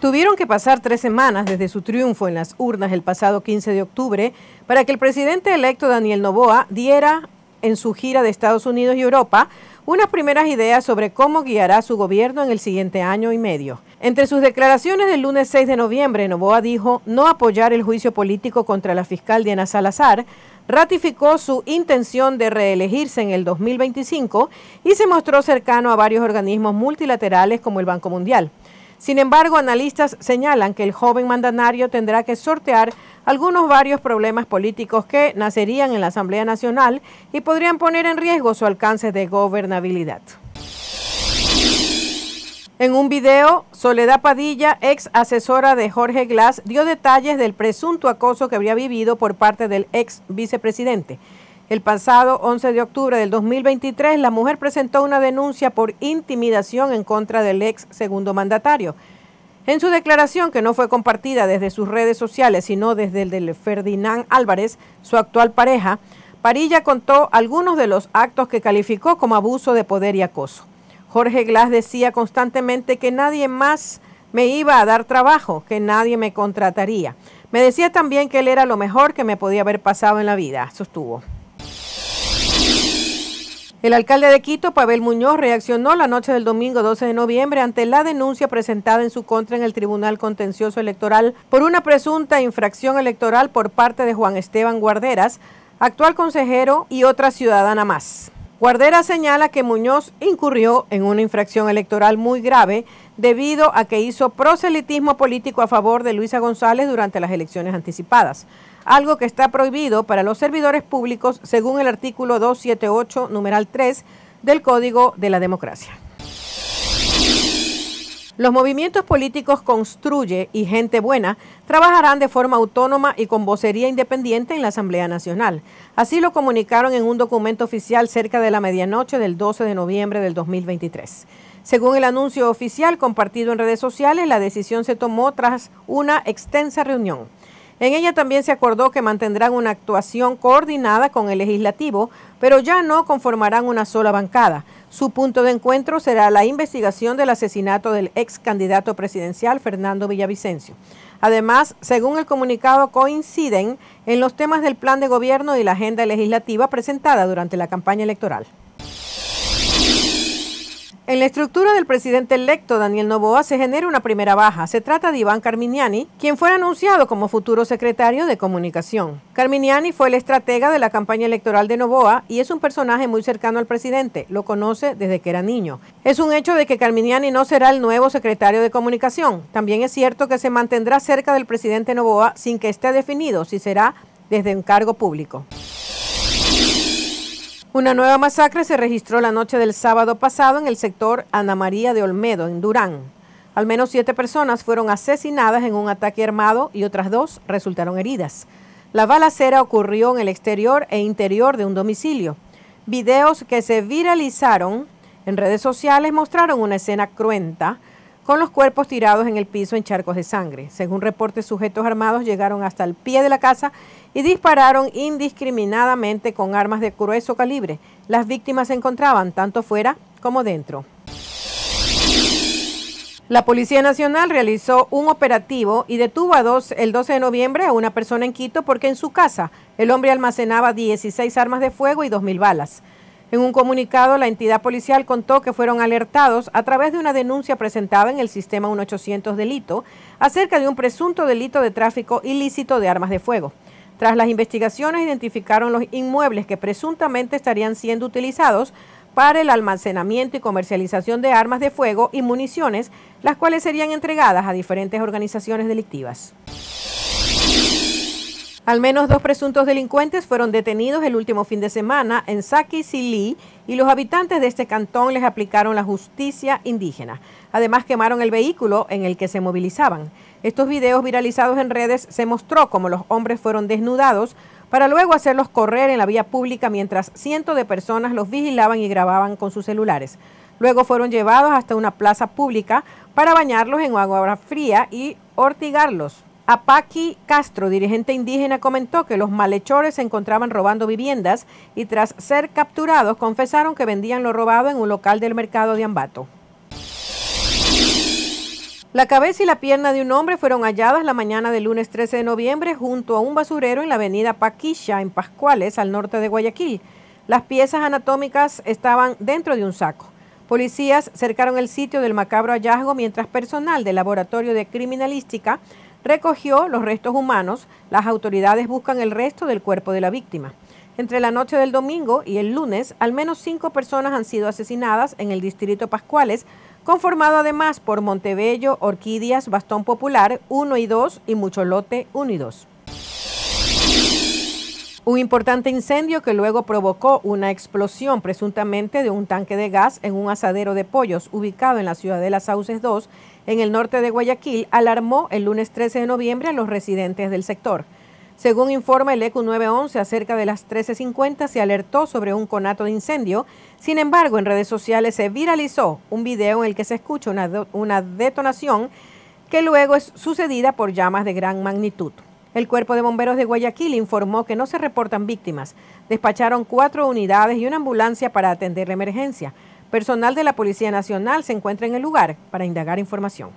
Tuvieron que pasar tres semanas desde su triunfo en las urnas el pasado 15 de octubre para que el presidente electo Daniel Novoa diera en su gira de Estados Unidos y Europa unas primeras ideas sobre cómo guiará su gobierno en el siguiente año y medio. Entre sus declaraciones del lunes 6 de noviembre, Novoa dijo no apoyar el juicio político contra la fiscal Diana Salazar, ratificó su intención de reelegirse en el 2025 y se mostró cercano a varios organismos multilaterales como el Banco Mundial. Sin embargo, analistas señalan que el joven mandanario tendrá que sortear algunos varios problemas políticos que nacerían en la Asamblea Nacional y podrían poner en riesgo su alcance de gobernabilidad. En un video, Soledad Padilla, ex asesora de Jorge Glass, dio detalles del presunto acoso que habría vivido por parte del ex vicepresidente. El pasado 11 de octubre del 2023, la mujer presentó una denuncia por intimidación en contra del ex segundo mandatario. En su declaración, que no fue compartida desde sus redes sociales, sino desde el de Ferdinand Álvarez, su actual pareja, Parilla contó algunos de los actos que calificó como abuso de poder y acoso. Jorge Glass decía constantemente que nadie más me iba a dar trabajo, que nadie me contrataría. Me decía también que él era lo mejor que me podía haber pasado en la vida, sostuvo. El alcalde de Quito, Pavel Muñoz, reaccionó la noche del domingo 12 de noviembre ante la denuncia presentada en su contra en el Tribunal Contencioso Electoral por una presunta infracción electoral por parte de Juan Esteban Guarderas, actual consejero y otra ciudadana más. Guardera señala que Muñoz incurrió en una infracción electoral muy grave debido a que hizo proselitismo político a favor de Luisa González durante las elecciones anticipadas, algo que está prohibido para los servidores públicos según el artículo 278, numeral 3 del Código de la Democracia. Los movimientos políticos Construye y Gente Buena trabajarán de forma autónoma y con vocería independiente en la Asamblea Nacional. Así lo comunicaron en un documento oficial cerca de la medianoche del 12 de noviembre del 2023. Según el anuncio oficial compartido en redes sociales, la decisión se tomó tras una extensa reunión. En ella también se acordó que mantendrán una actuación coordinada con el legislativo, pero ya no conformarán una sola bancada. Su punto de encuentro será la investigación del asesinato del ex candidato presidencial Fernando Villavicencio. Además, según el comunicado, coinciden en los temas del plan de gobierno y la agenda legislativa presentada durante la campaña electoral. En la estructura del presidente electo Daniel Novoa se genera una primera baja. Se trata de Iván Carminiani, quien fue anunciado como futuro secretario de Comunicación. Carminiani fue el estratega de la campaña electoral de Novoa y es un personaje muy cercano al presidente, lo conoce desde que era niño. Es un hecho de que Carminiani no será el nuevo secretario de Comunicación. También es cierto que se mantendrá cerca del presidente Novoa sin que esté definido si será desde un cargo público. Una nueva masacre se registró la noche del sábado pasado en el sector Ana María de Olmedo, en Durán. Al menos siete personas fueron asesinadas en un ataque armado y otras dos resultaron heridas. La balacera ocurrió en el exterior e interior de un domicilio. Videos que se viralizaron en redes sociales mostraron una escena cruenta con los cuerpos tirados en el piso en charcos de sangre. Según reportes, sujetos armados llegaron hasta el pie de la casa y dispararon indiscriminadamente con armas de grueso calibre. Las víctimas se encontraban tanto fuera como dentro. La Policía Nacional realizó un operativo y detuvo a dos, el 12 de noviembre a una persona en Quito porque en su casa el hombre almacenaba 16 armas de fuego y 2.000 balas. En un comunicado, la entidad policial contó que fueron alertados a través de una denuncia presentada en el sistema 1800 Delito acerca de un presunto delito de tráfico ilícito de armas de fuego. Tras las investigaciones, identificaron los inmuebles que presuntamente estarían siendo utilizados para el almacenamiento y comercialización de armas de fuego y municiones, las cuales serían entregadas a diferentes organizaciones delictivas. Al menos dos presuntos delincuentes fueron detenidos el último fin de semana en Saki Sili y los habitantes de este cantón les aplicaron la justicia indígena. Además quemaron el vehículo en el que se movilizaban. Estos videos viralizados en redes se mostró como los hombres fueron desnudados para luego hacerlos correr en la vía pública mientras cientos de personas los vigilaban y grababan con sus celulares. Luego fueron llevados hasta una plaza pública para bañarlos en agua fría y ortigarlos Paqui Castro, dirigente indígena, comentó que los malhechores se encontraban robando viviendas y tras ser capturados confesaron que vendían lo robado en un local del mercado de Ambato. La cabeza y la pierna de un hombre fueron halladas la mañana del lunes 13 de noviembre junto a un basurero en la avenida Paquisha, en Pascuales, al norte de Guayaquil. Las piezas anatómicas estaban dentro de un saco. Policías cercaron el sitio del macabro hallazgo mientras personal del Laboratorio de Criminalística recogió los restos humanos. Las autoridades buscan el resto del cuerpo de la víctima. Entre la noche del domingo y el lunes, al menos cinco personas han sido asesinadas en el distrito Pascuales, conformado además por Montebello, Orquídeas, Bastón Popular 1 y 2 y Mucholote 1 y 2. Un importante incendio que luego provocó una explosión presuntamente de un tanque de gas en un asadero de pollos ubicado en la ciudad de Las Sauces 2, en el norte de Guayaquil, alarmó el lunes 13 de noviembre a los residentes del sector. Según informa el ECU 911, acerca de las 13.50 se alertó sobre un conato de incendio. Sin embargo, en redes sociales se viralizó un video en el que se escucha una detonación que luego es sucedida por llamas de gran magnitud. El Cuerpo de Bomberos de Guayaquil informó que no se reportan víctimas. Despacharon cuatro unidades y una ambulancia para atender la emergencia. Personal de la Policía Nacional se encuentra en el lugar para indagar información.